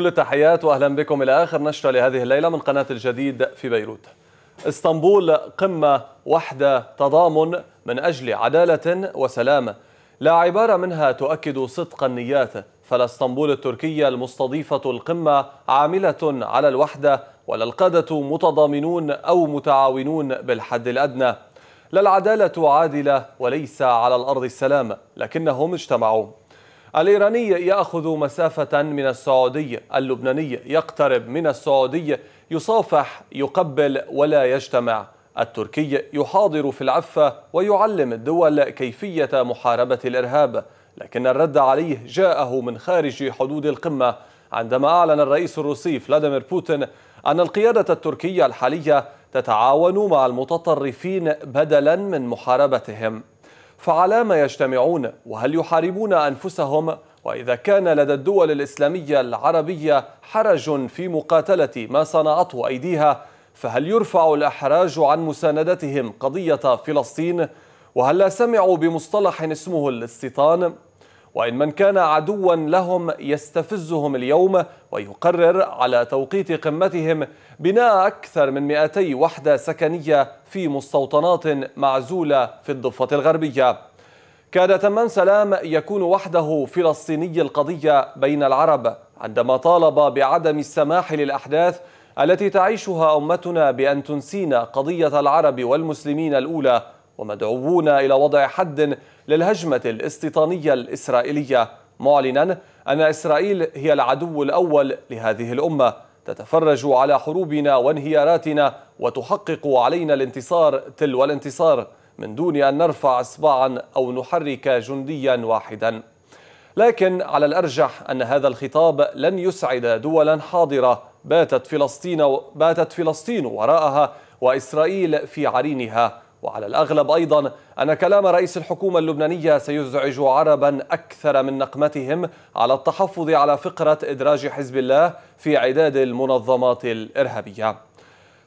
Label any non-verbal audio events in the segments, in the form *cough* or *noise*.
كل التحيات واهلا بكم الى اخر نشره لهذه الليله من قناه الجديد في بيروت. اسطنبول قمه وحده تضامن من اجل عداله وسلامه. لا عباره منها تؤكد صدق النيات فلا اسطنبول التركيه المستضيفه القمه عامله على الوحده ولا القاده متضامنون او متعاونون بالحد الادنى. لا العداله عادله وليس على الارض السلام لكنهم اجتمعوا الإيراني يأخذ مسافة من السعودي اللبناني يقترب من السعودي يصافح يقبل ولا يجتمع التركي يحاضر في العفة ويعلم الدول كيفية محاربة الإرهاب لكن الرد عليه جاءه من خارج حدود القمة عندما أعلن الرئيس الروسي فلاديمير بوتين أن القيادة التركية الحالية تتعاون مع المتطرفين بدلا من محاربتهم فعلى ما يجتمعون وهل يحاربون أنفسهم وإذا كان لدى الدول الإسلامية العربية حرج في مقاتلة ما صنعته أيديها فهل يرفع الأحراج عن مساندتهم قضية فلسطين؟ وهل سمعوا بمصطلح اسمه الاستيطان؟ وإن من كان عدوا لهم يستفزهم اليوم ويقرر على توقيت قمتهم بناء أكثر من 200 وحدة سكنية في مستوطنات معزولة في الضفة الغربية كاد تمام سلام يكون وحده فلسطيني القضية بين العرب عندما طالب بعدم السماح للأحداث التي تعيشها أمتنا بأن تنسينا قضية العرب والمسلمين الأولى ومدعوون إلى وضع حد للهجمة الاستيطانية الإسرائيلية معلنا أن إسرائيل هي العدو الأول لهذه الأمة تتفرج على حروبنا وانهياراتنا وتحقق علينا الانتصار تلو الانتصار من دون أن نرفع إصبعا أو نحرك جنديا واحدا لكن على الأرجح أن هذا الخطاب لن يسعد دولا حاضرة باتت فلسطين, باتت فلسطين وراءها وإسرائيل في عرينها وعلى الأغلب أيضا أن كلام رئيس الحكومة اللبنانية سيزعج عربا أكثر من نقمتهم على التحفظ على فقرة إدراج حزب الله في عداد المنظمات الإرهابية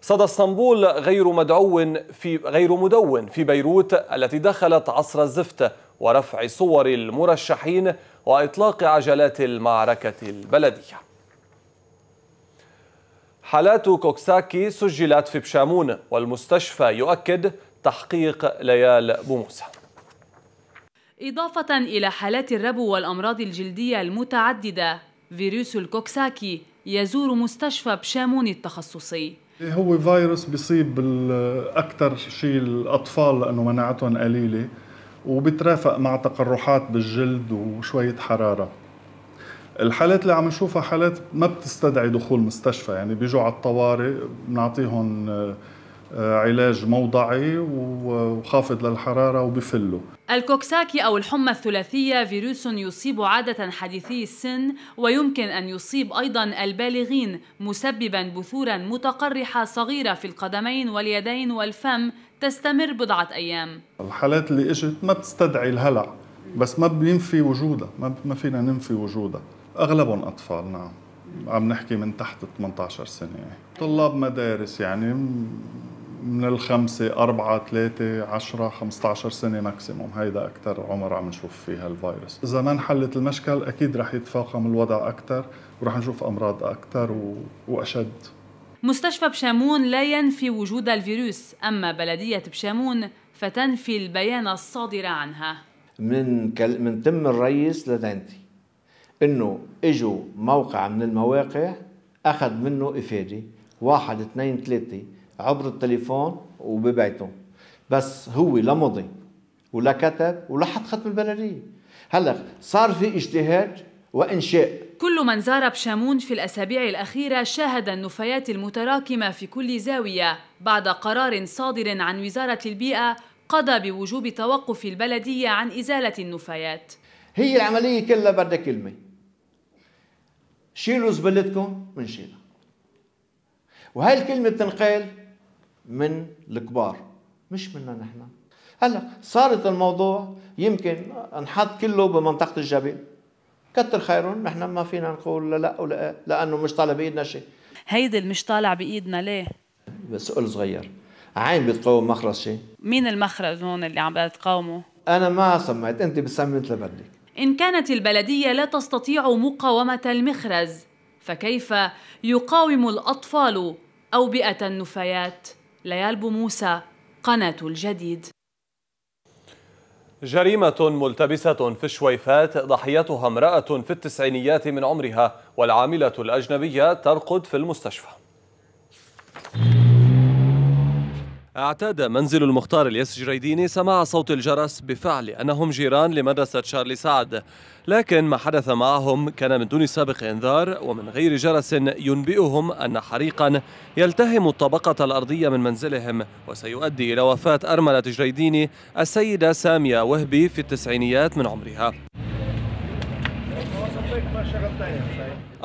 صدى اسطنبول غير مدعو في غير مدون في بيروت التي دخلت عصر الزفت ورفع صور المرشحين وإطلاق عجلات المعركة البلدية حالات كوكساكي سجلت في بشامون والمستشفى يؤكد تحقيق ليال بوموسى إضافة إلى حالات الربو والأمراض الجلدية المتعددة فيروس الكوكساكي يزور مستشفى بشامون التخصصي هو فيروس بيصيب أكثر شيء الأطفال لأنه مناعتهم قليلة وبترافق مع تقرحات بالجلد وشوية حرارة الحالات اللي عم نشوفها حالات ما بتستدعي دخول مستشفى يعني بيجوا على الطوارئ بنعطيهم علاج موضعي وخافض للحرارة وبفله الكوكساكي أو الحمى الثلاثية فيروس يصيب عادة حديثي السن ويمكن أن يصيب أيضا البالغين مسببا بثورا متقرحة صغيرة في القدمين واليدين والفم تستمر بضعة أيام الحالات اللي إجت ما بتستدعي الهلع بس ما بينفي وجودها ما فينا ننفي وجودها أغلبهم أطفال نعم عم نحكي من تحت 18 سنة طلاب مدارس يعني من الخمسة أربعة ثلاثة عشرة عشر سنة ماكسيموم هيدا أكتر عمر عم نشوف فيها الفيروس إذا ما انحلت المشكل أكيد رح يتفاقم الوضع أكتر ورح نشوف أمراض أكتر و... وأشد مستشفى بشامون لا ينفي وجود الفيروس أما بلدية بشامون فتنفي البيان الصادر عنها من كل... من تم الرئيس لدينتي انه اجوا موقع من المواقع اخذ منه افاده واحد اثنين ثلاثه عبر التليفون وببيته بس هو لا مضي ولا كتب ولا حط خط البلديه هلا صار في اجتهاد وانشاء كل من زار بشامون في الأسابيع الأخيرة شاهد النفايات المتراكمة في كل زاوية بعد قرار صادر عن وزارة البيئة قضى بوجوب توقف البلدية عن إزالة النفايات هي العملية كلها بدها كلمة شيلوا زبلتكم منشيلها وهي الكلمة بتنقال من الكبار مش منا نحن هلا صارت الموضوع يمكن انحط كله بمنطقه الجبل كتر خيرهم نحن ما فينا نقول لا ولا إيه، لانه مش طالع بايدنا شيء هيدي اللي مش طالع بايدنا ليه؟ سؤال صغير عين بتقاوم مخرج شيء مين المخرج هون اللي عم بتقاومه؟ انا ما سميت انت بتسمي مثل بدك ان كانت البلديه لا تستطيع مقاومه المخرز فكيف يقاوم الاطفال اوبئه النفايات؟ ليال بوموسى قناة الجديد جريمة ملتبسة في الشويفات ضحيتها امرأة في التسعينيات من عمرها والعاملة الأجنبية ترقد في المستشفى اعتاد منزل المختار الياس جريديني سماع صوت الجرس بفعل أنهم جيران لمدرسة شارلي سعد لكن ما حدث معهم كان من دون سابق إنذار ومن غير جرس ينبئهم أن حريقا يلتهم الطبقة الأرضية من منزلهم وسيؤدي إلى وفاة أرملة جريديني السيدة سامية وهبي في التسعينيات من عمرها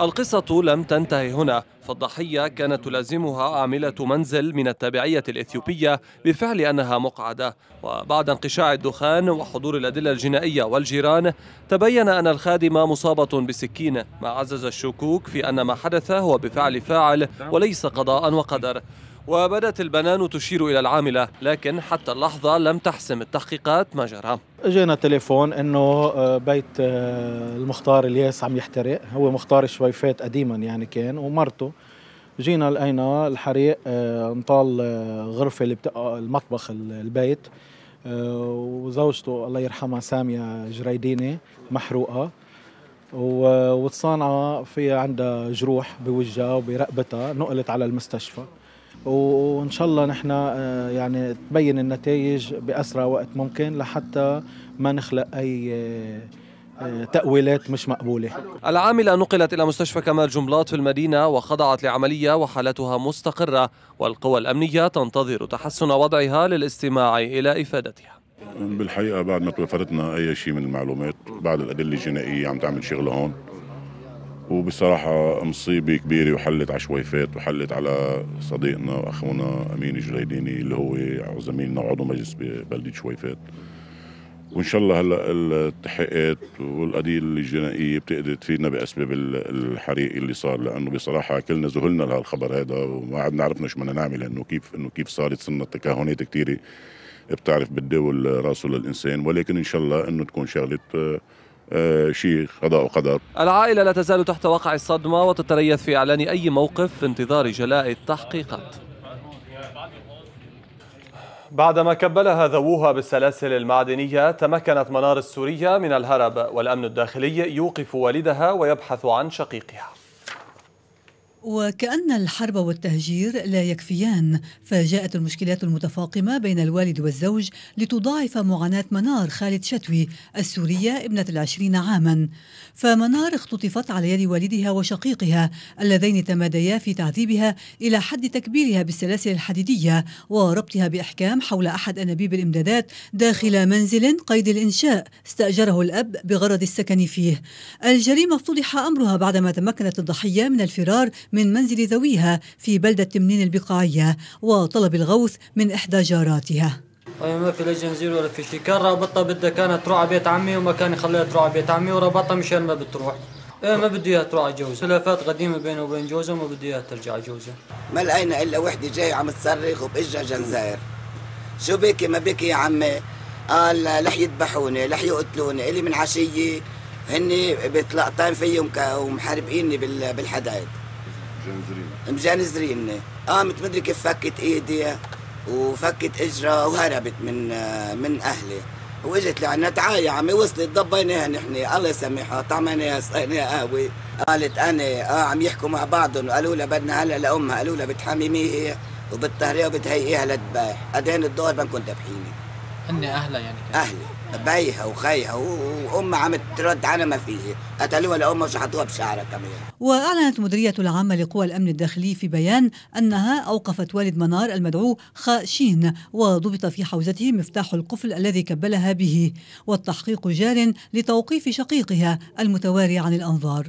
القصة لم تنتهي هنا فالضحية كانت تلازمها عاملة منزل من التابعية الإثيوبية بفعل أنها مقعدة وبعد انقشاع الدخان وحضور الأدلة الجنائية والجيران تبين أن الخادمة مصابة بسكين ما عزز الشكوك في أن ما حدث هو بفعل فاعل وليس قضاء وقدر وبدأت البنان تشير إلى العاملة لكن حتى اللحظة لم تحسم التحقيقات ما جرى اجينا تليفون انه آه، بيت آه، المختار الياس عم يحترق هو مختار الشويفات قديما يعني كان ومرته جينا لقينا الحريق آه، انطال غرفه اللي بتقع المطبخ البيت وزوجته الله يرحمها ساميه جريديني محروقه وتصانعه فيها عندها جروح بوجهها وبرقبتها نقلت على المستشفى وان شاء الله نحن آه، يعني تبين النتائج باسرع وقت ممكن لحتى ما نخلق اي آه، آه، تأويلات مش مقبولة العاملة نقلت إلى مستشفى كمال جملات في المدينة وخضعت لعملية وحالتها مستقرة والقوى الأمنية تنتظر تحسن وضعها للاستماع إلى إفادتها بالحقيقة بعد ما توفرتنا أي شيء من المعلومات بعد الأدلة الجنائية عم تعمل شغلها هون وبصراحة مصيبة كبيرة وحلت على شويفات وحلت على صديقنا وأخونا أمين جريديني اللي هو زميلنا وعضو مجلس ببلدة شويفات وإن شاء الله هلأ التحقيقات والقضية الجنائية بتقدر تفيدنا بأسباب الحريق اللي صار لأنه بصراحة كلنا ذهلنا لهالخبر هذا وما عدنا عرفنا شو بدنا نعمل لأنه كيف إنه كيف صارت صرنا تكهنات كثيرة بتعرف بالدول راسه للإنسان ولكن إن شاء الله إنه تكون شغلة آه، شيء قضاء وقدر العائلة لا تزال تحت وقع الصدمة وتتريث في إعلان أي موقف في انتظار جلاء التحقيقات بعدما كبلها ذووها بالسلاسل المعدنية تمكنت منار السورية من الهرب والأمن الداخلي يوقف والدها ويبحث عن شقيقها وكأن الحرب والتهجير لا يكفيان فجاءت المشكلات المتفاقمة بين الوالد والزوج لتضاعف معاناة منار خالد شتوي السورية ابنة العشرين عاما فمنار اختطفت على يد والدها وشقيقها اللذين تماديا في تعذيبها إلى حد تكبيرها بالسلاسل الحديدية وربطها بإحكام حول أحد أنابيب الإمدادات داخل منزل قيد الإنشاء استأجره الأب بغرض السكن فيه الجريمة افتضح أمرها بعدما تمكنت الضحية من الفرار من منزل ذويها في بلدة تمنين البقاعية وطلب الغوث من إحدى جاراتها أي أيوة، ما في لا جنزير ولا في شيء كان رابطها بدها كانت تروح على بيت عمي وما كان يخليها تروح على بيت عمي وربطها مشان ما بتروح ايه ما بدي اياها تروح على جوزها خلافات قديمه بينه وبين جوزها ما بدي اياها ترجع على جوزها ما لقينا الا وحده جايه عم تصرخ وبإجا جنزير شو بكي ما بكي يا عمي قال رح يذبحوني رح يقتلوني الي من عشيه هن بتلقطان فيهم ومحاربيني بالحدائد مجنزرين مجنزرين قامت آه، مدري كيف فكت ايدي وفكت اجرة وهربت من آه، من اهلي واجت تعاي يا عمي وصلت ضبيناها نحن الله يسامحها طعمناها سقيناها قهوه قالت انا اه عم يحكوا مع بعضهم وقالوا لها بدنا هلا لامها قالوا لها بتحمميها وبتطهريها وبتهيئيها للذبايح قدين الدور بنكون ذابحيني هن اهلها يعني اهلي بيها وخيها وام عم ترد على ما فيه قتلوها لامها وشحطوها بشعرها كمان واعلنت مديريه العامه لقوى الامن الداخلي في بيان انها اوقفت والد منار المدعو خاشين وضبط في حوزته مفتاح القفل الذي كبلها به والتحقيق جار لتوقيف شقيقها المتواري عن الانظار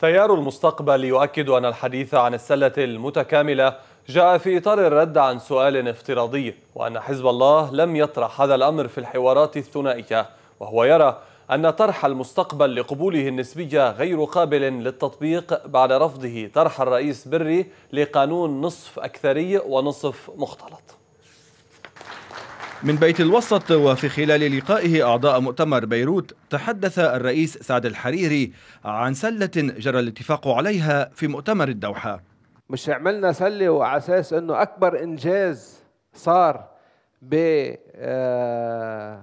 تيار المستقبل يؤكد ان الحديث عن السله المتكامله جاء في إطار الرد عن سؤال افتراضي وأن حزب الله لم يطرح هذا الأمر في الحوارات الثنائية وهو يرى أن طرح المستقبل لقبوله النسبية غير قابل للتطبيق بعد رفضه طرح الرئيس بري لقانون نصف أكثري ونصف مختلط من بيت الوسط وفي خلال لقائه أعضاء مؤتمر بيروت تحدث الرئيس سعد الحريري عن سلة جرى الاتفاق عليها في مؤتمر الدوحة مش عملنا سله وعلى اساس انه اكبر انجاز صار ب آه،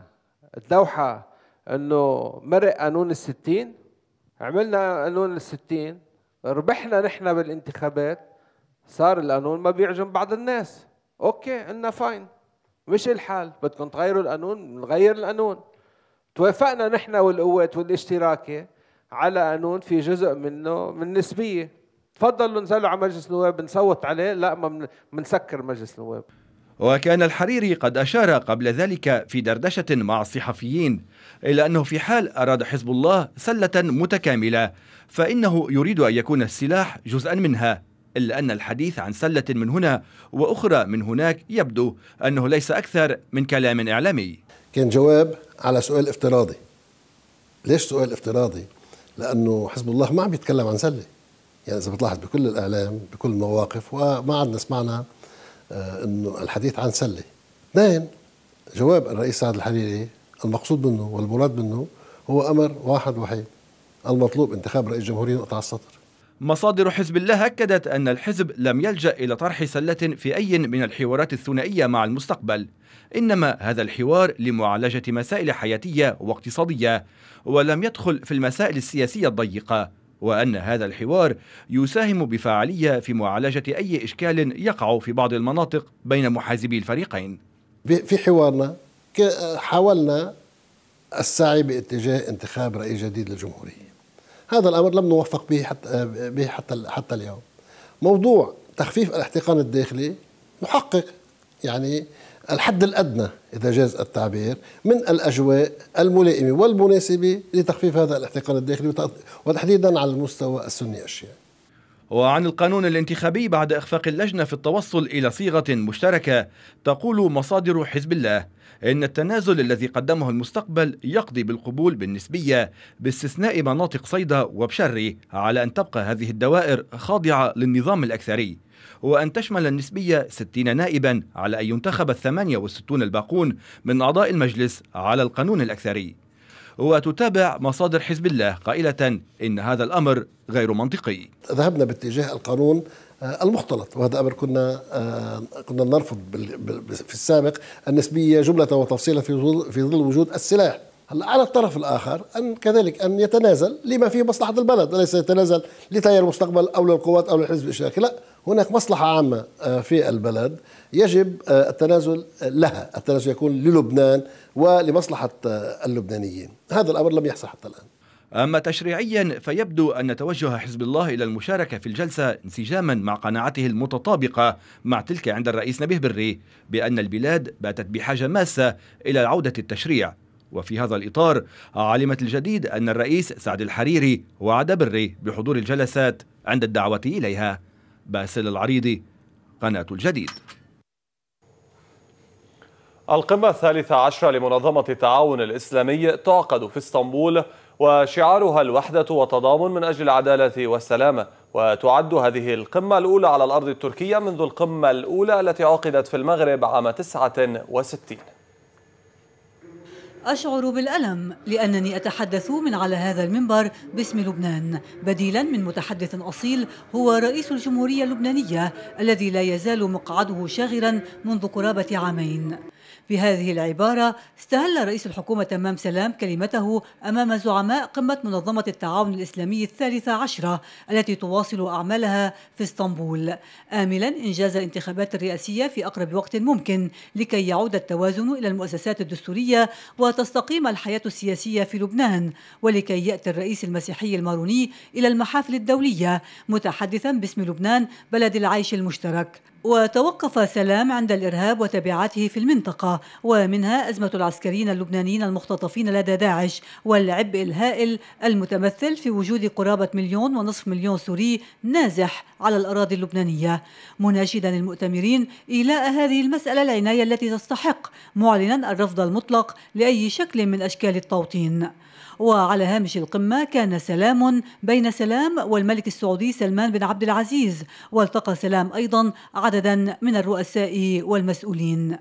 الدوحه انه مرق قانون الستين عملنا قانون الستين ربحنا نحن بالانتخابات صار القانون ما بيعجب بعض الناس اوكي قلنا فاين مش الحال بدكم تغيروا القانون نغير القانون توافقنا نحن والقوات والاشتراكي على قانون في جزء منه من نسبيه تفضلوا انزلوا على مجلس النواب نصوت عليه لا ما بنسكر مجلس النواب وكان الحريري قد أشار قبل ذلك في دردشة مع الصحفيين إلى أنه في حال أراد حزب الله سلة متكاملة فإنه يريد أن يكون السلاح جزءا منها إلا أن الحديث عن سلة من هنا وأخرى من هناك يبدو أنه ليس أكثر من كلام إعلامي كان جواب على سؤال افتراضي ليش سؤال افتراضي؟ لأنه حزب الله ما عم يتكلم عن سلة يعني اذا بتلاحظ بكل الاعلام بكل المواقف وما عدنا سمعنا آه، انه الحديث عن سله اثنين جواب الرئيس سعد الحريري المقصود منه والمراد منه هو امر واحد وحيد المطلوب انتخاب رئيس جمهوريه نقطع السطر مصادر حزب الله أكدت أن الحزب لم يلجأ إلى طرح سلة في أي من الحوارات الثنائية مع المستقبل إنما هذا الحوار لمعالجة مسائل حياتية واقتصادية ولم يدخل في المسائل السياسية الضيقة وأن هذا الحوار يساهم بفعالية في معالجة أي إشكال يقع في بعض المناطق بين محازبي الفريقين في حوارنا حاولنا السعي باتجاه انتخاب رئيس جديد للجمهورية هذا الأمر لم نوفق به حتى, به حتى, حتى اليوم موضوع تخفيف الاحتقان الداخلي محقق يعني الحد الأدنى إذا جاز التعبير من الأجواء الملائمة والمناسبة لتخفيف هذا الاحتقان الداخلي وتحديدا على المستوى السني الشيعي وعن القانون الانتخابي بعد إخفاق اللجنة في التوصل إلى صيغة مشتركة تقول مصادر حزب الله إن التنازل الذي قدمه المستقبل يقضي بالقبول بالنسبية باستثناء مناطق صيدا وبشري على أن تبقى هذه الدوائر خاضعة للنظام الأكثري وأن تشمل النسبية 60 نائبا على أن ينتخب الثمانية والستون الباقون من أعضاء المجلس على القانون الأكثري وتتابع مصادر حزب الله قائلة إن هذا الأمر غير منطقي ذهبنا باتجاه القانون آه، المختلط وهذا امر كنا آه، كنا نرفض في السابق النسبيه جمله وتفصيلا في ظل في ظل وجود السلاح هلا على الطرف الاخر ان كذلك ان يتنازل لما فيه مصلحه البلد، ليس يتنازل لتيار المستقبل او للقوات او للحزب الاشتراكي، لا، هناك مصلحه عامه آه، في البلد يجب آه، التنازل آه، لها، التنازل يكون للبنان ولمصلحه اللبنانيين، هذا الامر لم يحصل حتى الان. أما تشريعيا فيبدو أن توجه حزب الله إلى المشاركة في الجلسة انسجاما مع قناعته المتطابقة مع تلك عند الرئيس نبيه بري بأن البلاد باتت بحاجة ماسة إلى عودة التشريع وفي هذا الإطار علمت الجديد أن الرئيس سعد الحريري وعد بري بحضور الجلسات عند الدعوة إليها باسل العريضي قناة الجديد القمة الثالثة عشرة لمنظمة التعاون الإسلامي تعقد في اسطنبول وشعارها الوحدة وتضامن من أجل العدالة والسلامة وتعد هذه القمة الأولى على الأرض التركية منذ القمة الأولى التي عقدت في المغرب عام 69 أشعر بالألم لأنني أتحدث من على هذا المنبر باسم لبنان بديلا من متحدث أصيل هو رئيس الجمهورية اللبنانية الذي لا يزال مقعده شاغرا منذ قرابة عامين بهذه العبارة استهل رئيس الحكومة تمام سلام كلمته أمام زعماء قمة منظمة التعاون الإسلامي الثالثة عشرة التي تواصل أعمالها في اسطنبول آملا إنجاز الانتخابات الرئاسية في أقرب وقت ممكن لكي يعود التوازن إلى المؤسسات الدستورية وتستقيم الحياة السياسية في لبنان ولكي يأتي الرئيس المسيحي الماروني إلى المحافل الدولية متحدثا باسم لبنان بلد العيش المشترك وتوقف سلام عند الإرهاب وتبعاته في المنطقة ومنها أزمة العسكريين اللبنانيين المختطفين لدى داعش والعبء الهائل المتمثل في وجود قرابة مليون ونصف مليون سوري نازح على الأراضي اللبنانية مناشدا المؤتمرين إيلاء هذه المسألة العناية التي تستحق معلنا الرفض المطلق لأي شكل من أشكال التوطين وعلى هامش القمة كان سلام بين سلام والملك السعودي سلمان بن عبد العزيز والتقى سلام أيضا عدد عددا من الرؤساء والمسؤولين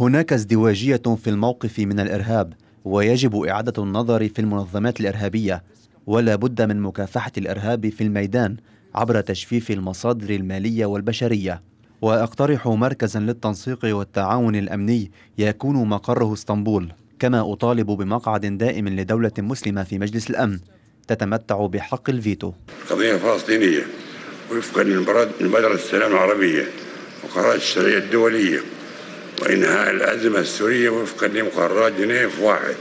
هناك ازدواجية في الموقف من الإرهاب ويجب إعادة النظر في المنظمات الإرهابية ولا بد من مكافحة الإرهاب في الميدان عبر تجفيف المصادر المالية والبشرية وأقترح مركزا للتنسيق والتعاون الأمني يكون مقره اسطنبول كما أطالب بمقعد دائم لدولة مسلمة في مجلس الأمن تتمتع بحق الفيتو قضية فلسطينية وفقا لمبادرة السلام العربية وقرارات الشرعية الدولية وإنهاء الأزمة السورية وفقا لمقررات جنيف واحد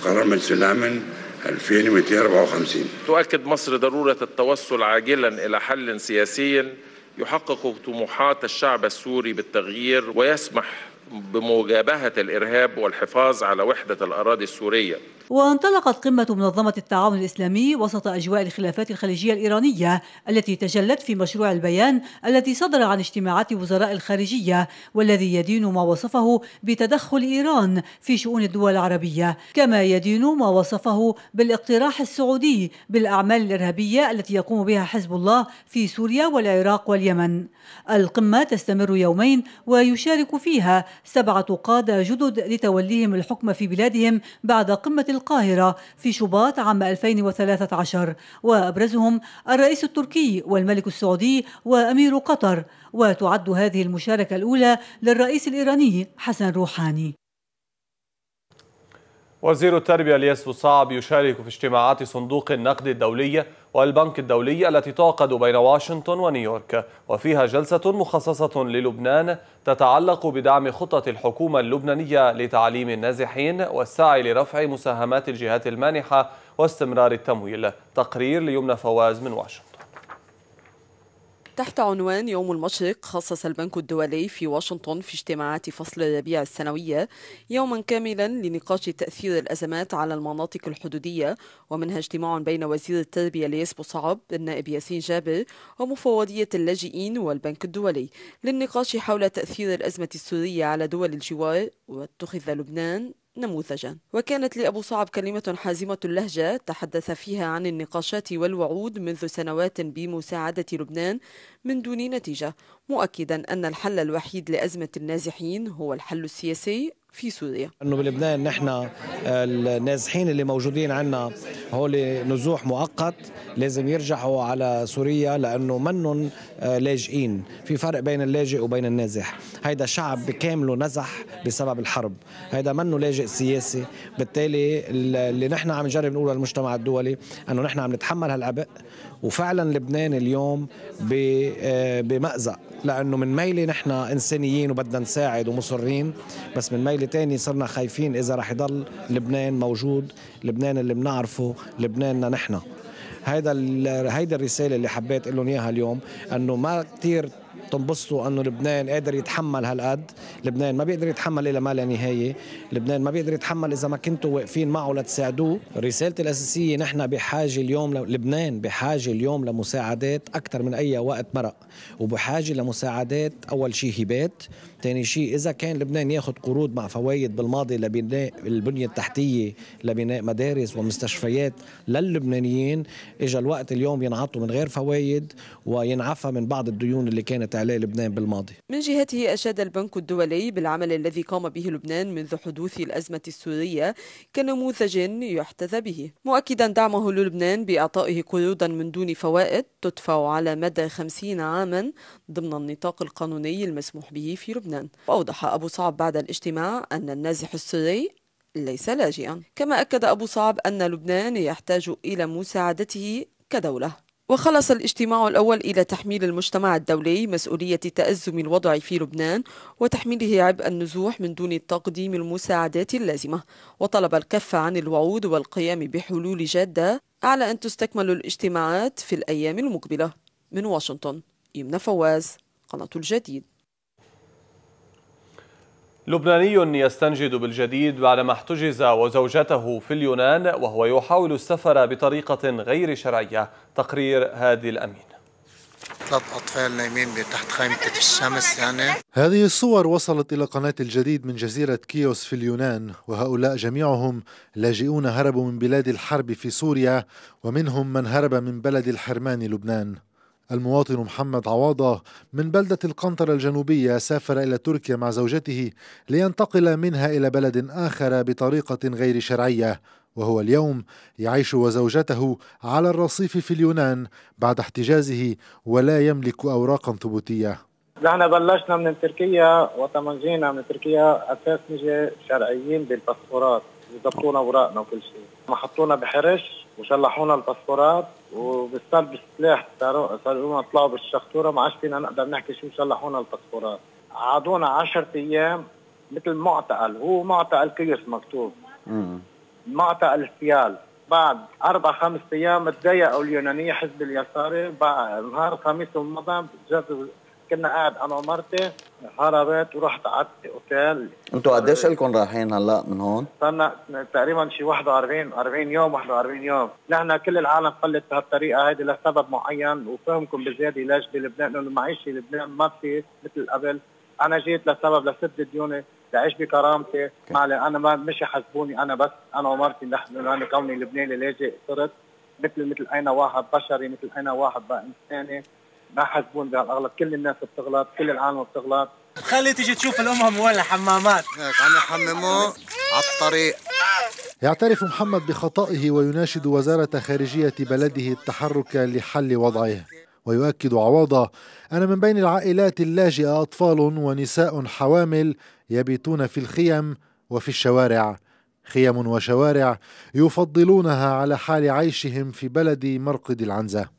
وقرار مجلس الأمن 2254 تؤكد مصر ضرورة التوصل عاجلا إلى حل سياسي يحقق طموحات الشعب السوري بالتغيير ويسمح بمجابهة الإرهاب والحفاظ على وحدة الأراضي السورية وانطلقت قمة منظمة التعاون الإسلامي وسط أجواء الخلافات الخليجية الإيرانية التي تجلت في مشروع البيان الذي صدر عن اجتماعات وزراء الخارجية والذي يدين ما وصفه بتدخل إيران في شؤون الدول العربية كما يدين ما وصفه بالاقتراح السعودي بالأعمال الإرهابية التي يقوم بها حزب الله في سوريا والعراق واليمن القمة تستمر يومين ويشارك فيها سبعة قادة جدد لتوليهم الحكم في بلادهم بعد قمة القاهرة في شباط عام 2013 وأبرزهم الرئيس التركي والملك السعودي وأمير قطر وتعد هذه المشاركة الأولى للرئيس الإيراني حسن روحاني وزير التربية الياس صعب يشارك في اجتماعات صندوق النقد الدولية والبنك الدولي التي تعقد بين واشنطن ونيويورك وفيها جلسة مخصصة للبنان تتعلق بدعم خطة الحكومة اللبنانية لتعليم النازحين والسعي لرفع مساهمات الجهات المانحة واستمرار التمويل تقرير ليمنى فواز من واشنطن تحت عنوان يوم المشرق خصص البنك الدولي في واشنطن في اجتماعات فصل الربيع السنوية يوما كاملا لنقاش تأثير الأزمات على المناطق الحدودية ومنها اجتماع بين وزير التربية ليس صعب النائب ياسين جابر ومفوضية اللاجئين والبنك الدولي للنقاش حول تأثير الأزمة السورية على دول الجوار واتخذ لبنان نموذجا وكانت لأبو صعب كلمة حازمة اللهجة تحدث فيها عن النقاشات والوعود منذ سنوات بمساعدة لبنان من دون نتيجة مؤكدا أن الحل الوحيد لأزمة النازحين هو الحل السياسي في سوريا انه بلبنان نحن آه، النازحين اللي موجودين عندنا هول نزوح مؤقت لازم يرجعوا على سوريا لانه منن آه، لاجئين في فرق بين اللاجئ وبين النازح هيدا شعب بكامله نزح بسبب الحرب هيدا منه لاجئ سياسي بالتالي اللي نحن عم نجرب نقوله للمجتمع الدولي انه نحن عم نتحمل هالعبء وفعلا لبنان اليوم آه، بمأزق لانه من ميله نحن انسانيين وبدنا نساعد ومصرين بس من ميله تاني صرنا خايفين اذا رح يضل لبنان موجود لبنان اللي بنعرفه لبناننا نحن هيدا هيدي الرساله اللي حبيت اقول لهم اياها اليوم انه ما كثير تنبسطوا انه لبنان قادر يتحمل هالقد لبنان ما بيقدر يتحمل الى ما لا نهايه لبنان ما بيقدر يتحمل اذا ما كنتوا واقفين معه لتساعدوه رسالتي الاساسيه نحن بحاجه اليوم ل... لبنان بحاجه اليوم لمساعدات اكثر من اي وقت مرق وبحاجه لمساعدات اول شيء هبات ثاني شيء إذا كان لبنان ياخذ قروض مع فوايد بالماضي لبناء البنية التحتية لبناء مدارس ومستشفيات للبنانيين إجا الوقت اليوم ينعطوا من غير فوايد وينعفى من بعض الديون اللي كانت عليه لبنان بالماضي من جهته أشاد البنك الدولي بالعمل الذي قام به لبنان منذ حدوث الأزمة السورية كنموذج يحتذى به مؤكدا دعمه للبنان بإعطائه قروضا من دون فوائد تدفع على مدى خمسين عاما ضمن النطاق القانوني المسموح به في لبنان لبنان وأوضح أبو صعب بعد الاجتماع أن النازح السوري ليس لاجئا كما أكد أبو صعب أن لبنان يحتاج إلى مساعدته كدولة وخلص الاجتماع الأول إلى تحميل المجتمع الدولي مسؤولية تأزم الوضع في لبنان وتحميله عبء النزوح من دون تقديم المساعدات اللازمة وطلب الكف عن الوعود والقيام بحلول جادة على أن تستكمل الاجتماعات في الأيام المقبلة من واشنطن يمنى فواز قناة الجديد لبناني يستنجد بالجديد بعدما احتجز وزوجته في اليونان وهو يحاول السفر بطريقة غير شرعية تقرير هادي الأمين ثلاث أطفال نايمين تحت خيمة الشمس يعني هذه الصور وصلت إلى قناة الجديد من جزيرة كيوس في اليونان وهؤلاء جميعهم لاجئون هربوا من بلاد الحرب في سوريا ومنهم من هرب من بلد الحرمان لبنان المواطن محمد عواضة من بلدة القنطرة الجنوبية سافر إلى تركيا مع زوجته لينتقل منها إلى بلد آخر بطريقة غير شرعية وهو اليوم يعيش وزوجته على الرصيف في اليونان بعد احتجازه ولا يملك أوراقا ثبوتية نحن بلشنا من تركيا وطبعا جينا من تركيا اساس نجي شرعيين بالباسبورات يضبطونا اوراقنا وكل شيء ما حطونا بحرش وشلحونا الباسبورات وبالسلب السلاح صاروا صاروا طلعوا بالشخطوره ما عادش فينا نقدر نحكي شو صلحونا الباسبورات عادونا 10 ايام مثل معتقل هو معتقل كيس مكتوب معتقل فيال بعد اربع خمس ايام تضايقوا اليونانيه حزب اليساري بعد نهار خميس ومضى جذب كنا قاعد انا ومرتي هربت ورحت قعدت اوتيل انتوا قديش لكم رايحين هلا من هون؟ صرنا تقريبا شي 41 40 يوم 41 يوم، نحن كل العالم قلت بهالطريقه هيدي لسبب معين وفهمكم بزياده ليش بلبنان انه المعيشه بلبنان ما في مثل قبل، انا جيت لسبب لسد ديوني لعيش بكرامتي، معلي انا ما مش حسبوني انا بس انا ومرتي نحن انا كوني لبناني لاجئ صرت مثل مثل اينا واحد بشري مثل اينا واحد بقى انساني ما حاسبون بهالاغلط كل الناس بتغلط كل العالم بتغلط خلي تيجي تشوف الامهم ولا حمامات هيك عم يحمموا على الطريق يعترف محمد بخطئه ويناشد وزارة خارجية بلده التحرك لحل وضعه ويؤكد عواضة أن من بين العائلات اللاجئة أطفال ونساء حوامل يبيتون في الخيم وفي الشوارع خيم وشوارع يفضلونها على حال عيشهم في بلد مرقد العنزه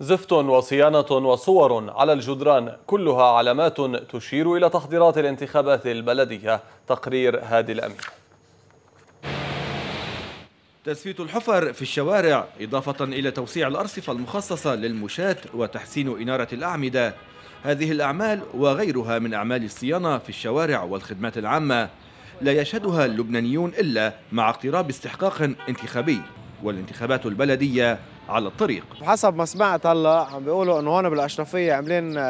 زفت وصيانة وصور على الجدران كلها علامات تشير إلى تحضيرات الانتخابات البلدية تقرير هادي الأمين تزفيت الحفر في الشوارع إضافة إلى توسيع الأرصفة المخصصة للمشاة وتحسين إنارة الأعمدة هذه الأعمال وغيرها من أعمال الصيانة في الشوارع والخدمات العامة لا يشهدها اللبنانيون إلا مع اقتراب استحقاق انتخابي والانتخابات البلدية على الطريق حسب ما سمعت هلا عم بيقولوا انه هون بالاشرفيه عاملين آه،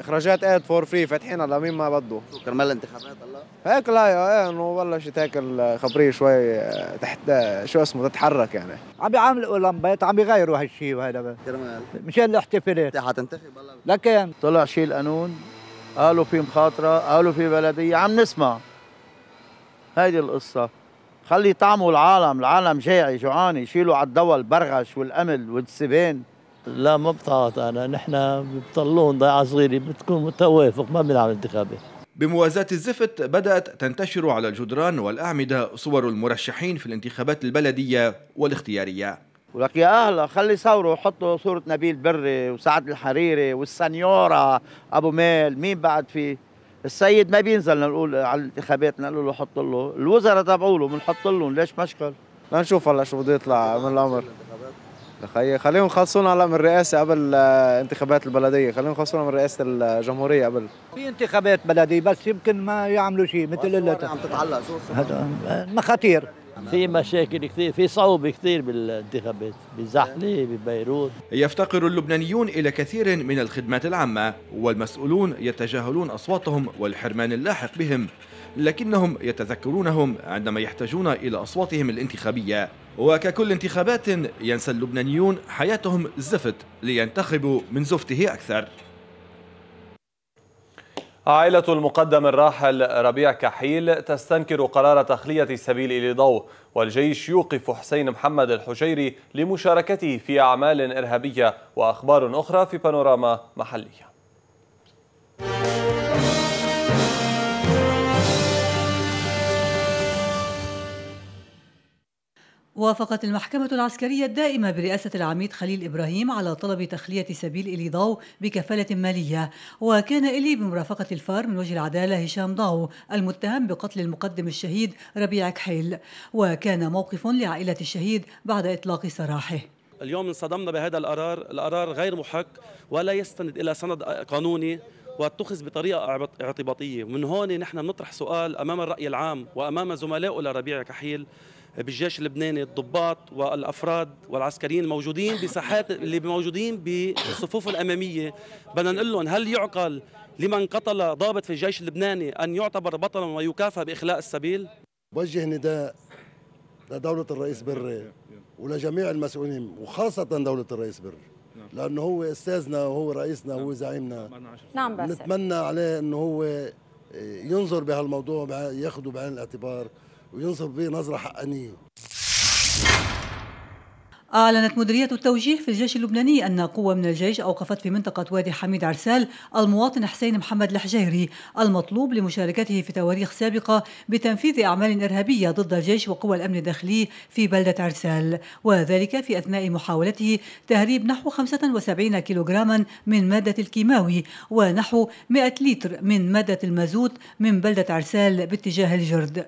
اخراجات اد فور فري فاتحينها لمين ما بده كرمال الانتخابات هلا هيك لا ايه انه بلشت هيك الخبريه شوي آه، تحت آه، شو اسمه تتحرك يعني عم بيعملوا لمبات عم بيغيروا هالشيء وهذا كرمال مشان الاحتفالات حتنتخب لكن طلع شيء القانون قالوا في مخاطره قالوا في بلديه عم نسمع هيدي القصه خلي طعمه العالم العالم جاعي جوعان يشيلوا على الدواء البرغش والامل والسبان لا ما بتعاطى انا نحن بطلون ضيعه صغيره بتكون متوافق ما بنعمل انتخابات بموازاة الزفت بدأت تنتشر على الجدران والأعمدة صور المرشحين في الانتخابات البلدية والاختيارية ولك يا أهلا خلي صوروا حطوا صورة نبيل بري وسعد الحريري والسنيورة أبو مال مين بعد فيه السيد ما بينزل نقول على الانتخابات نقول له حط له الوزراء تبعوا له بنحط لهم ليش مشكل لنشوف هلا شو بده يطلع من الامر خي خليهم يخلصونا هلا من الرئاسه قبل آه، انتخابات البلديه خليهم يخلصونا من رئاسه الجمهوريه قبل في انتخابات بلديه بس يمكن ما يعملوا شيء مثل اللي عم تتعلق شو هذا مخاتير في مشاكل كثير في صعوبة كثير بالانتخابات بزحلة ببيروت يفتقر اللبنانيون إلى كثير من الخدمات العامة والمسؤولون يتجاهلون أصواتهم والحرمان اللاحق بهم لكنهم يتذكرونهم عندما يحتاجون إلى أصواتهم الانتخابية وككل انتخابات ينسى اللبنانيون حياتهم الزفت لينتخبوا من زفته أكثر عائلة المقدم الراحل ربيع كحيل تستنكر قرار تخلية السبيل إلى ضوء والجيش يوقف حسين محمد الحجيري لمشاركته في أعمال إرهابية وأخبار أخرى في بانوراما محلية وافقت المحكمة العسكرية الدائمة برئاسة العميد خليل إبراهيم على طلب تخلية سبيل إلي ضاو بكفالة مالية وكان إلي بمرافقة الفار من وجه العدالة هشام ضاو المتهم بقتل المقدم الشهيد ربيع كحيل وكان موقف لعائلة الشهيد بعد إطلاق سراحه اليوم انصدمنا بهذا القرار القرار غير محق ولا يستند إلى سند قانوني واتخذ بطريقه اعتباطيه ومن هون نحن بنطرح سؤال امام الراي العام وامام زملائه لربيع كحيل بالجيش اللبناني الضباط والافراد والعسكريين الموجودين بساحات اللي موجودين بالصفوف الاماميه بدنا نقول لهم هل يعقل لمن قتل ضابط في الجيش اللبناني ان يعتبر بطلا ويكافئ باخلاء السبيل؟ بوجه نداء لدوله الرئيس بري ولجميع المسؤولين وخاصه دوله الرئيس بري لانه هو استاذنا وهو رئيسنا وهو زعيمنا نعم بس نتمنى عليه انه هو ينظر بهالموضوع ياخذه بعين الاعتبار وينظر به نظره حقانيه أعلنت مديرية التوجيه في الجيش اللبناني أن قوة من الجيش أوقفت في منطقة وادي حميد عرسال المواطن حسين محمد الحجيري المطلوب لمشاركته في تواريخ سابقة بتنفيذ أعمال إرهابية ضد الجيش وقوى الأمن الداخلي في بلدة عرسال وذلك في أثناء محاولته تهريب نحو 75 كيلوغراما من مادة الكيماوي ونحو 100 لتر من مادة المازوت من بلدة عرسال باتجاه الجرد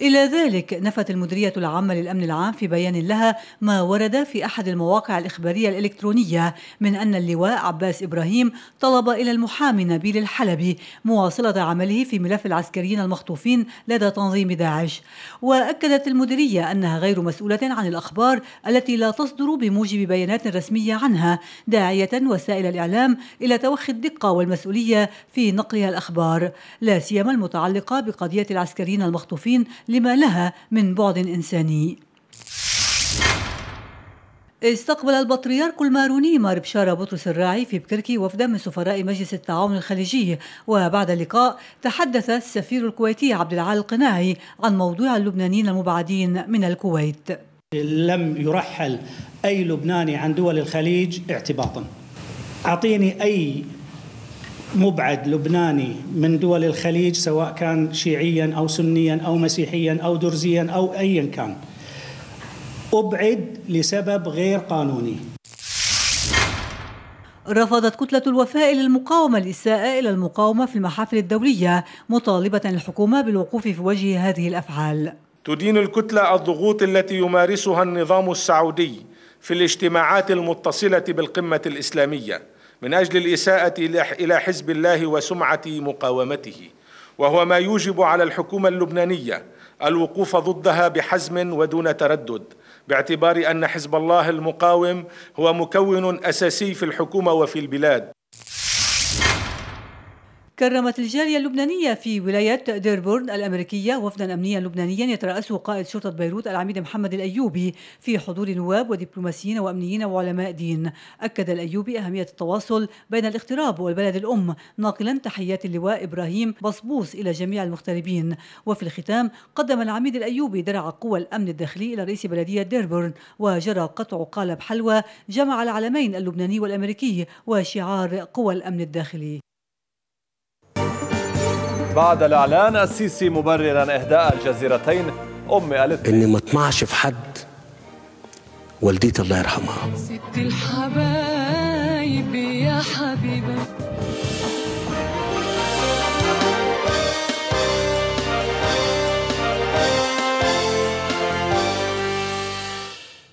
إلى ذلك نفت المديرية العامة للأمن العام في بيان لها ما ورد استفاد في أحد المواقع الإخبارية الإلكترونية من أن اللواء عباس إبراهيم طلب إلى المحامي نبيل الحلبي مواصلة عمله في ملف العسكريين المخطوفين لدى تنظيم داعش وأكدت المديرية أنها غير مسؤولة عن الأخبار التي لا تصدر بموجب بيانات رسمية عنها داعية وسائل الإعلام إلى توخي الدقة والمسؤولية في نقلها الأخبار لا سيما المتعلقة بقضية العسكريين المخطوفين لما لها من بعد إنساني استقبل البطريرك الماروني مار بشارة بطرس الراعي في بكركي وفدا من سفراء مجلس التعاون الخليجي وبعد اللقاء تحدث السفير الكويتي عبد العال القناعي عن موضوع اللبنانيين المبعدين من الكويت لم يرحل أي لبناني عن دول الخليج اعتباطا أعطيني أي مبعد لبناني من دول الخليج سواء كان شيعيا أو سنيا أو مسيحيا أو درزيا أو أيا كان أبعد لسبب غير قانوني رفضت كتلة الوفاء للمقاومة الإساءة إلى المقاومة في المحافل الدولية مطالبة الحكومة بالوقوف في وجه هذه الأفعال تدين الكتلة الضغوط التي يمارسها النظام السعودي في الاجتماعات المتصلة بالقمة الإسلامية من أجل الإساءة إلى حزب الله وسمعة مقاومته وهو ما يوجب على الحكومة اللبنانية الوقوف ضدها بحزم ودون تردد باعتبار أن حزب الله المقاوم هو مكون أساسي في الحكومة وفي البلاد كرمت الجالية اللبنانية في ولاية ديربورن الأمريكية وفدا أمنيا لبنانيا يترأسه قائد شرطة بيروت العميد محمد الأيوبي في حضور نواب ودبلوماسيين وأمنيين وعلماء دين أكد الأيوبي أهمية التواصل بين الاغتراب والبلد الأم ناقلا تحيات اللواء إبراهيم بصبوص إلى جميع المغتربين وفي الختام قدم العميد الأيوبي درع قوى الأمن الداخلي إلى رئيس بلدية ديربورن وجرى قطع قالب حلوى جمع العلمين اللبناني والأمريكي وشعار قوى الأمن الداخلي بعد الإعلان السيسي مبررا إهداء الجزيرتين أم قالت إني ما اطمعش في حد والدتي الله يرحمها ست الحبايب يا حبيبة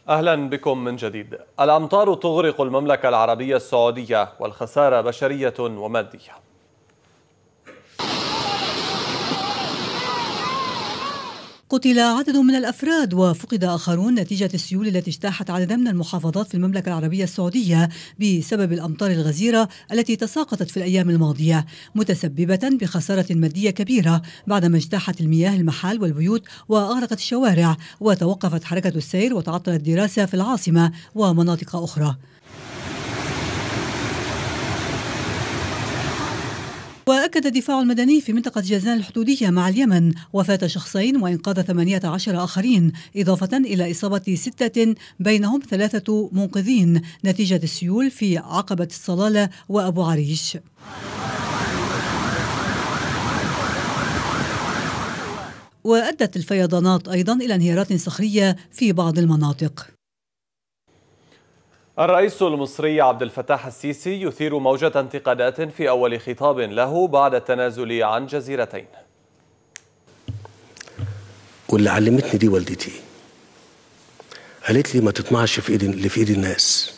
أهلا بكم من جديد الأمطار تغرق المملكة العربية السعودية والخسارة بشرية ومادية قتل عدد من الأفراد وفقد آخرون نتيجة السيول التي اجتاحت عددا من المحافظات في المملكة العربية السعودية بسبب الأمطار الغزيرة التي تساقطت في الأيام الماضية متسببة بخسارة مادية كبيرة بعدما اجتاحت المياه المحال والبيوت وأغرقت الشوارع وتوقفت حركة السير وتعطلت الدراسة في العاصمة ومناطق أخرى وأكد الدفاع المدني في منطقة جازان الحدودية مع اليمن وفاة شخصين وإنقاذ 18 آخرين إضافة إلى إصابة ستة بينهم ثلاثة منقذين نتيجة السيول في عقبة الصلالة وأبو عريش وأدت الفيضانات أيضا إلى انهيارات صخرية في بعض المناطق الرئيس المصري عبد الفتاح السيسي يثير موجة انتقادات في أول خطاب له بعد التنازل عن جزيرتين واللي علمتني دي والدتي قالت لي ما تطمعش في ايد اللي في ايد الناس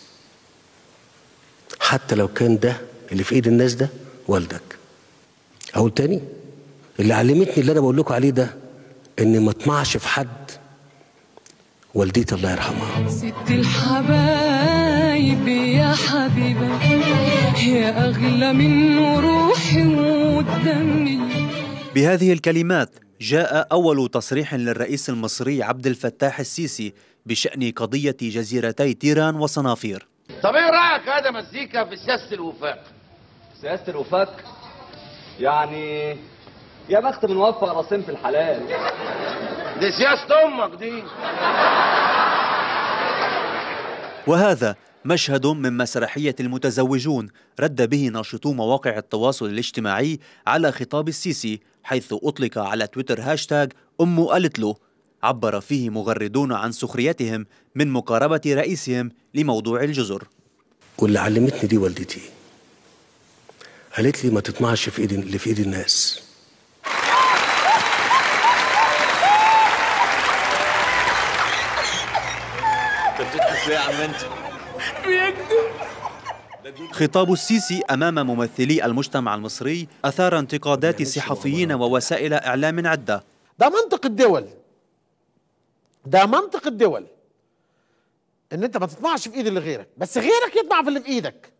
حتى لو كان ده اللي في ايد الناس ده والدك اقول تاني اللي علمتني اللي انا بقول لكم عليه ده ان ما اطمعش في حد والدتي الله يرحمها ست الحبايب قلبي يا حبيبك يا أغلى من روحي ودمي بهذه الكلمات جاء أول تصريح للرئيس المصري عبد الفتاح السيسي بشأن قضية جزيرتي تيران وصنافير طب ايه رأيك هذا مزيكا في سياسة الوفاق؟ سياسة الوفاق؟ يعني يا بخت من وفق راسين في الحلال دي سياسة أمك دي وهذا مشهد من مسرحية المتزوجون رد به ناشطو مواقع التواصل الاجتماعي على خطاب السيسي حيث أطلق على تويتر هاشتاج أم قالت له عبر فيه مغردون عن سخريتهم من مقاربة رئيسهم لموضوع الجزر واللي علمتني دي والدتي قالت لي ما تطمعش في ايد اللي في ايد الناس انت ازاي يا عم انت؟ خطاب السيسي أمام ممثلي المجتمع المصري أثار انتقادات صحفيين ووسائل إعلام عدة ده منطق الدول ده منطق الدول ان انت ما تطمعش في ايد اللي غيرك بس غيرك يطمع في اللي في ايدك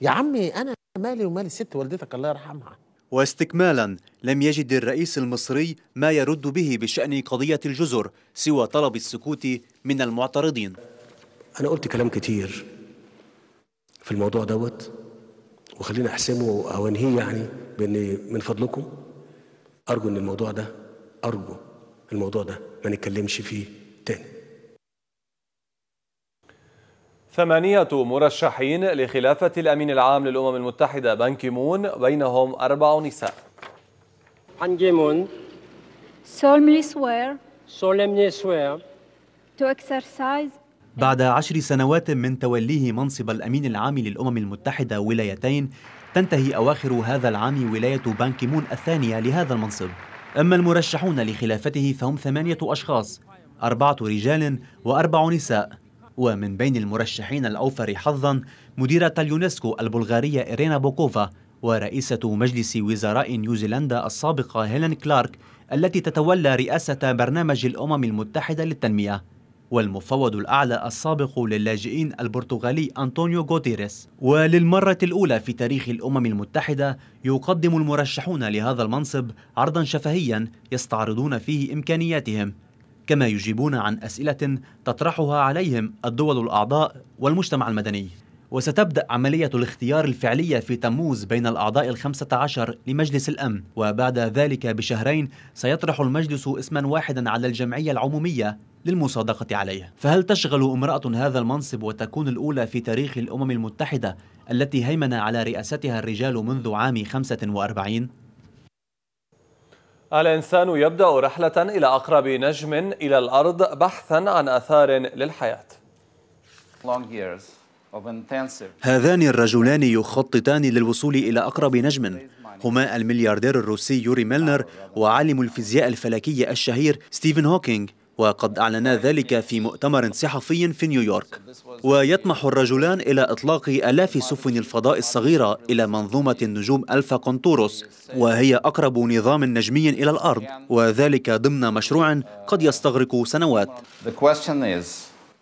يا عمي انا مالي ومال ست والدتك الله يرحمها واستكمالا لم يجد الرئيس المصري ما يرد به بشأن قضية الجزر سوى طلب السكوت من المعترضين أنا قلت كلام كتير في الموضوع دوت وخلينا أحسمه أو أنهيه يعني بإن من فضلكم أرجو إن الموضوع ده أرجو الموضوع ده ما نتكلمش فيه تاني ثمانية مرشحين لخلافة الأمين العام للأمم المتحدة كيمون بينهم أربع نساء كيمون سولملي سوير سولملي سوير to exercise بعد عشر سنوات من توليه منصب الأمين العام للأمم المتحدة ولايتين تنتهي أواخر هذا العام ولاية بانكيمون الثانية لهذا المنصب أما المرشحون لخلافته فهم ثمانية أشخاص أربعة رجال وأربع نساء ومن بين المرشحين الأوفر حظا مديرة اليونسكو البلغارية إيرينا بوكوفا ورئيسة مجلس وزراء نيوزيلندا السابقة هيلين كلارك التي تتولى رئاسة برنامج الأمم المتحدة للتنمية والمفوض الأعلى السابق للاجئين البرتغالي أنطونيو غوتيريس وللمرة الأولى في تاريخ الأمم المتحدة يقدم المرشحون لهذا المنصب عرضا شفهيا يستعرضون فيه إمكانياتهم كما يجيبون عن أسئلة تطرحها عليهم الدول الأعضاء والمجتمع المدني وستبدأ عملية الاختيار الفعلية في تموز بين الأعضاء الخمسة عشر لمجلس الأمن وبعد ذلك بشهرين سيطرح المجلس اسما واحدا على الجمعية العمومية للمصادقة عليه فهل تشغل امرأة هذا المنصب وتكون الأولى في تاريخ الأمم المتحدة التي هيمن على رئاستها الرجال منذ عام 45 الإنسان يبدأ رحلة إلى أقرب نجم إلى الأرض بحثا عن آثار للحياة هذان الرجلان يخططان للوصول إلى أقرب نجم هما الملياردير الروسي يوري ميلنر وعالم الفيزياء الفلكي الشهير ستيفن هوكينغ وقد أعلنا ذلك في مؤتمر صحفي في نيويورك ويطمح الرجلان إلى إطلاق ألاف سفن الفضاء الصغيرة إلى منظومة النجوم ألفا كونتوروس وهي أقرب نظام نجمي إلى الأرض وذلك ضمن مشروع قد يستغرق سنوات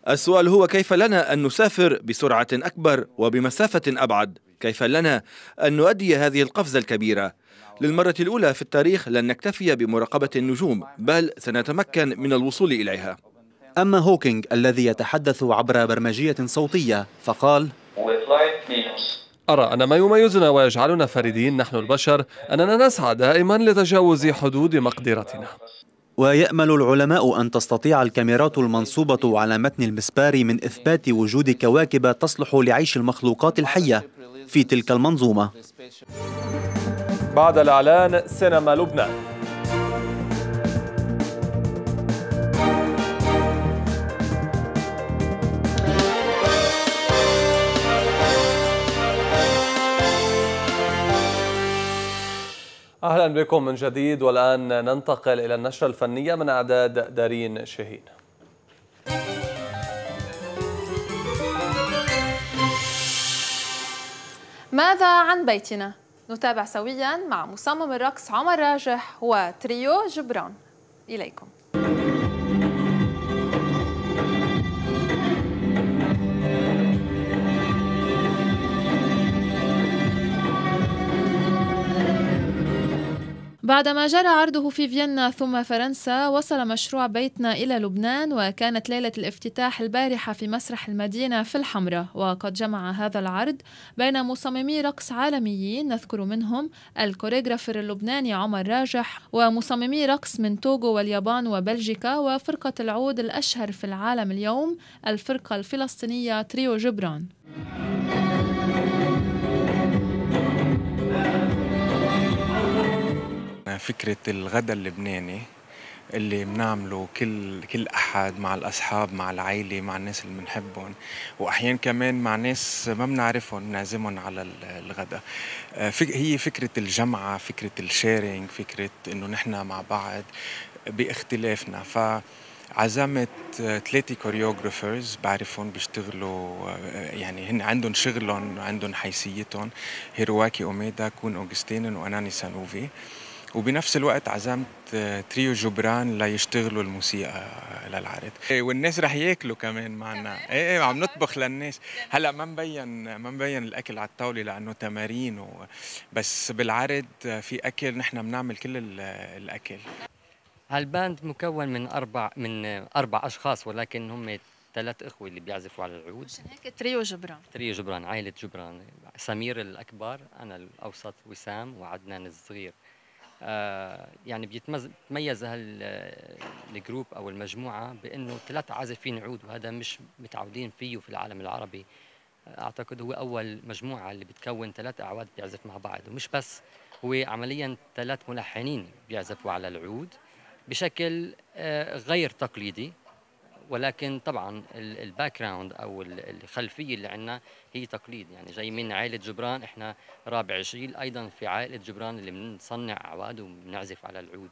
السؤال هو كيف لنا أن نسافر بسرعة أكبر وبمسافة أبعد؟ كيف لنا أن نؤدي هذه القفزة الكبيرة؟ للمرة الأولى في التاريخ لن نكتفي بمراقبة النجوم بل سنتمكن من الوصول إليها أما هوكينج الذي يتحدث عبر برمجية صوتية فقال أرى أن ما يميزنا ويجعلنا فريدين نحن البشر أننا نسعى دائما لتجاوز حدود مقدرتنا ويأمل العلماء أن تستطيع الكاميرات المنصوبة على متن المسبار من إثبات وجود كواكب تصلح لعيش المخلوقات الحية في تلك المنظومة بعد الإعلان سينما لبنان أهلا بكم من جديد والآن ننتقل إلى النشرة الفنية من أعداد دارين شاهين ماذا عن بيتنا؟ نتابع سويا مع مصمم الرقص عمر راجح وتريو جبران إليكم بعدما جرى عرضه في فيينا ثم فرنسا وصل مشروع بيتنا إلى لبنان وكانت ليلة الافتتاح البارحة في مسرح المدينة في الحمراء وقد جمع هذا العرض بين مصممي رقص عالميين نذكر منهم الكوريغرافر اللبناني عمر راجح ومصممي رقص من توغو واليابان وبلجيكا وفرقة العود الأشهر في العالم اليوم الفرقة الفلسطينية تريو جبران فكرة الغداء اللبناني اللي بنعمله كل كل احد مع الاصحاب مع العائله مع الناس اللي بنحبهم واحيانا كمان مع ناس ما بنعرفهم بنعزمهم على الغداء آه، هي فكره الجمعه فكره الشيرنج فكره انه نحن مع بعض باختلافنا ف عزمت ثلاثة كوريوغرافرز بعرفهم بيشتغلوا آه، يعني هن عندهم شغلهم عندهم حيثيتهم هيرواكي اوميدا كون اوغستينن واناني سانوفي وبنفس الوقت عزمت آه، تريو جبران ليشتغلوا الموسيقى للعرض إيه، والناس رح ياكلوا كمان معنا ايه ايه عم *laughs* نطبخ للناس هلا ما مبين ما مبين الاكل على الطاوله لانه تمارين و... بس بالعرض في اكل نحن بنعمل كل الاكل هالباند مكون من اربع من اربع اشخاص ولكن هم ثلاث اخوه اللي بيعزفوا على العود عشان هيك تريو جبران تريو جبران عائله جبران سمير الاكبر انا الاوسط وسام وعدنان الصغير آه، يعني بيتميز هالجروب آه، او المجموعه بانه ثلاث عازفين عود وهذا مش متعودين فيه في العالم العربي آه، اعتقد هو اول مجموعه اللي بتكون ثلاث اعواد بيعزف مع بعض ومش بس هو عمليا ثلاث ملحنين بيعزفوا على العود بشكل غير تقليدي ولكن طبعا الباك جراوند او الخلفيه اللي عندنا هي تقليد يعني جاي من عائله جبران احنا رابع جيل ايضا في عائله جبران اللي بنصنع اعواد وبنعزف على العود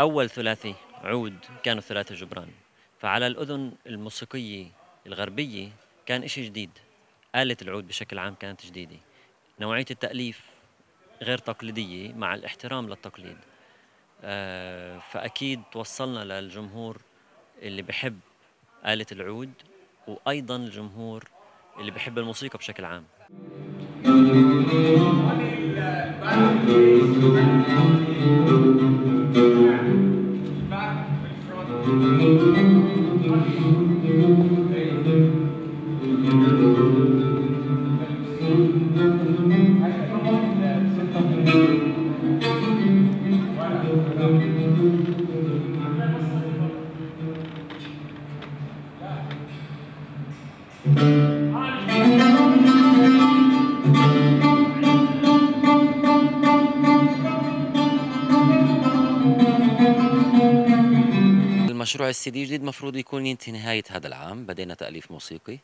اول ثلاثي عود كانوا ثلاثي جبران فعلى الاذن الموسيقيه الغربيه كان شيء جديد آلة العود بشكل عام كانت جديدة نوعية التأليف غير تقليدية مع الاحترام للتقليد آه، فأكيد توصلنا للجمهور اللي بحب آلة العود وأيضا الجمهور اللي بحب الموسيقى بشكل عام Thank you. مشروع السي دي جديد مفروض يكون ينتهي نهاية هذا العام بدينا تأليف موسيقي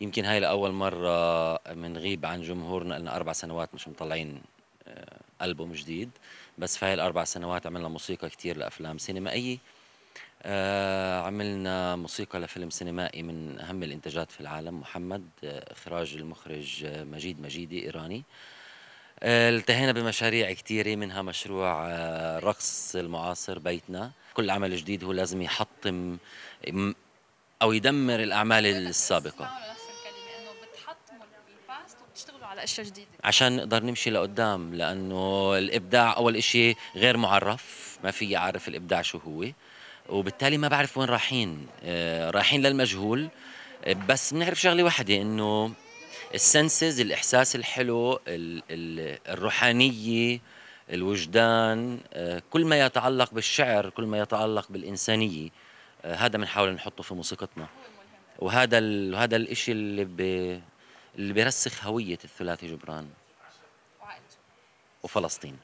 يمكن هاي لأول مرة بنغيب عن جمهورنا لنا أربع سنوات مش مطلعين آه، ألبوم جديد بس في هاي الأربع سنوات عملنا موسيقى كتير لأفلام سينمائية آه، عملنا موسيقى لفيلم سينمائي من أهم الإنتاجات في العالم محمد آه، إخراج المخرج مجيد مجيدي إيراني آه، التهينا بمشاريع كثيرة منها مشروع الرقص آه، المعاصر بيتنا كل عمل جديد هو لازم يحطم أو يدمر الأعمال السابقة على اشياء جديده عشان نقدر نمشي لقدام لانه الابداع اول شيء غير معرف ما في اعرف الابداع شو هو وبالتالي ما بعرف وين رايحين آه، رايحين للمجهول بس بنعرف شغله واحده انه السنسز الاحساس الحلو الروحانيه الوجدان آه، كل ما يتعلق بالشعر كل ما يتعلق بالانسانيه آه، هذا بنحاول نحطه في موسيقتنا وهذا هذا وهذا الشيء اللي ب... اللي بيرسخ هويه الثلاثي جبران وفلسطين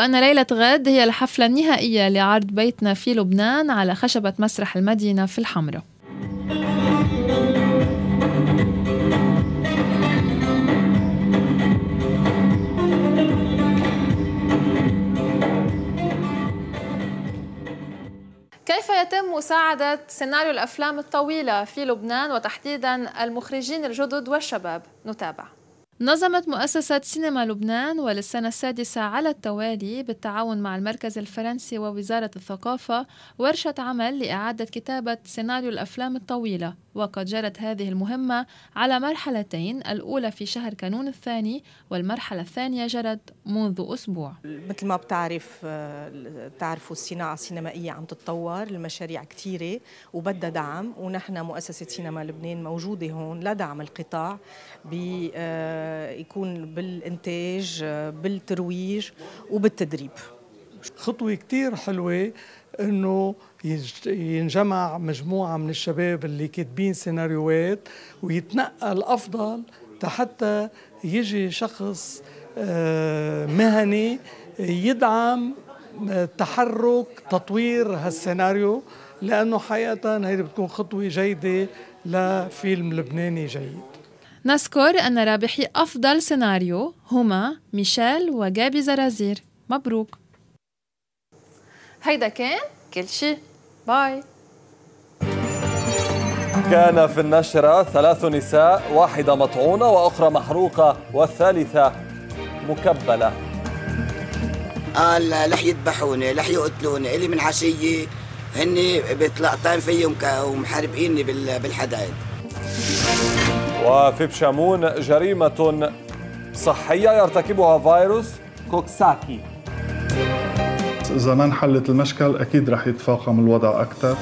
أن ليلة غد هي الحفلة النهائية لعرض بيتنا في لبنان على خشبة مسرح المدينة في الحمراء كيف يتم مساعدة سيناريو الأفلام الطويلة في لبنان وتحديدا المخرجين الجدد والشباب؟ نتابع نظمت مؤسسة سينما لبنان وللسنة السادسة على التوالي بالتعاون مع المركز الفرنسي ووزارة الثقافة ورشة عمل لإعادة كتابة سيناريو الأفلام الطويلة وقد جرت هذه المهمة على مرحلتين الأولى في شهر كانون الثاني والمرحلة الثانية جرت منذ أسبوع مثل ما بتعرف آه، تعرفوا الصناعة السينمائية عم تتطور المشاريع كثيرة وبدها دعم ونحن مؤسسة سينما لبنان موجودة هون لدعم القطاع ب آه، يكون بالإنتاج بالترويج وبالتدريب خطوة كتير حلوة أنه ينجمع مجموعة من الشباب اللي كاتبين سيناريوهات ويتنقل أفضل حتى يجي شخص آه، مهني يدعم تحرك تطوير هالسيناريو لأنه حقيقة هيدي بتكون خطوة جيدة لفيلم لبناني جيد نذكر أن رابحي أفضل سيناريو هما ميشيل وجابي زرازير مبروك هيدا كان كل شي باي كان في النشرة ثلاث نساء واحدة مطعونة وأخرى محروقة والثالثة مكبلة قال رح يذبحوني رح يقتلوني إلي من عشية هني بتلقطان فيهم ومحاربيني بالحدائد وفي بشامون جريمة صحية يرتكبها فيروس كوكساكي إذا ما انحلت المشكل أكيد رح يتفاقم الوضع أكثر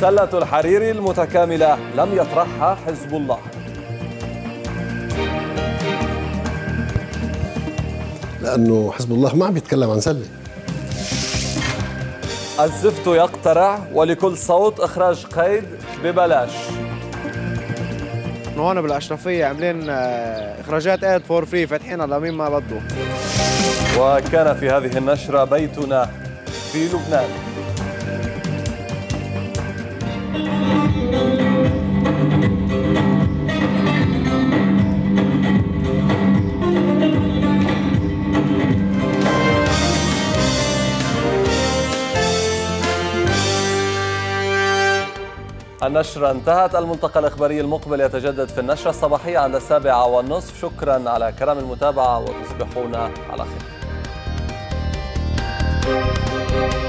سلة الحريري المتكاملة لم يطرحها حزب الله لأنه حزب الله ما عم يتكلم عن سلة الزفت يقترع ولكل صوت إخراج قيد ببلاش هون بالاشرفيه عاملين آه، اخراجات اد فور فري فاتحينها لمين ما بده وكان في هذه النشره بيتنا في لبنان النشرة انتهت الملتقى الإخباري المقبل يتجدد في النشرة الصباحية عند السابعة والنصف شكرا على كرم المتابعة وتصبحون على خير